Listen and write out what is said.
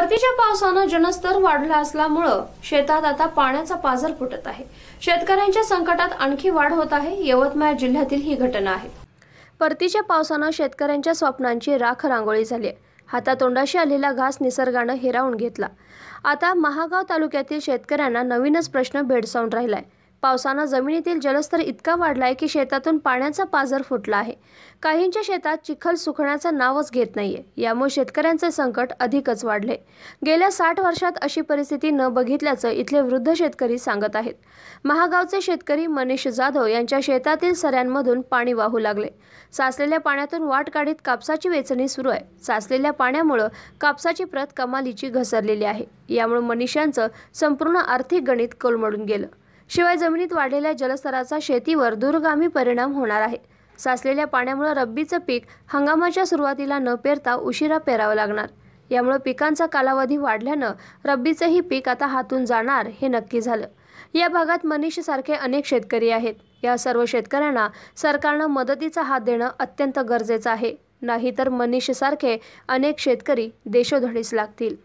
परतीच्या पावसानं जनस्तर वाढला असल्यामुळं शेतात आता पाण्याचा पाजर फुटत आहे शेतकऱ्यांच्या संकटात आणखी वाढ होत आहे यवतमाळ जिल्ह्यातील ही घटना आहे परतीच्या पावसानं शेतकऱ्यांच्या स्वप्नांची राख रांगोळी झाली आहे हातातोंडाशी आलेला घास निसर्गानं हिरावून घेतला आता महागाव तालुक्यातील शेतकऱ्यांना नवीनच प्रश्न भेडसावून राहिलाय पावसानं जमिनीतील जलस्तर इतका वाढला आहे की शेतातून पाण्याचा पाझर फुटला आहे काहींच्या शेतात चिखल सुखण्याचं नावच घेत नाहीये यामुळे शेतकऱ्यांचे संकट अधिकच वाढले गेल्या साठ वर्षात अशी परिस्थिती न बघितल्याचं इथले वृद्ध शेतकरी सांगत आहेत महागावचे शेतकरी मनीष जाधव यांच्या शेतातील सऱ्यांमधून पाणी वाहू लागले साचलेल्या पाण्यातून वाट काढीत कापसाची वेचणी सुरू आहे साचलेल्या पाण्यामुळं कापसाची प्रत कमालीची घसरलेली आहे यामुळे मनीषांचं संपूर्ण आर्थिक गणित कोलमडून गेलं शिवाय जमिनीत वाढलेल्या जलस्तराचा शेतीवर दूरगामी परिणाम होणार आहे साचलेल्या पाण्यामुळे रब्बीचं पीक हंगामाच्या सुरुवातीला न पेरता उशिरा पेरावं लागणार यामुळे पिकांचा कालावधी वाढल्यानं रब्बीचंही पीक आता हातून जाणार हे नक्की झालं या भागात मनीषसारखे अनेक शेतकरी आहेत या सर्व शेतकऱ्यांना सरकारनं मदतीचा हात देणं अत्यंत गरजेचं आहे नाहीतर मनीषसारखे अनेक शेतकरी देशोधडीस लागतील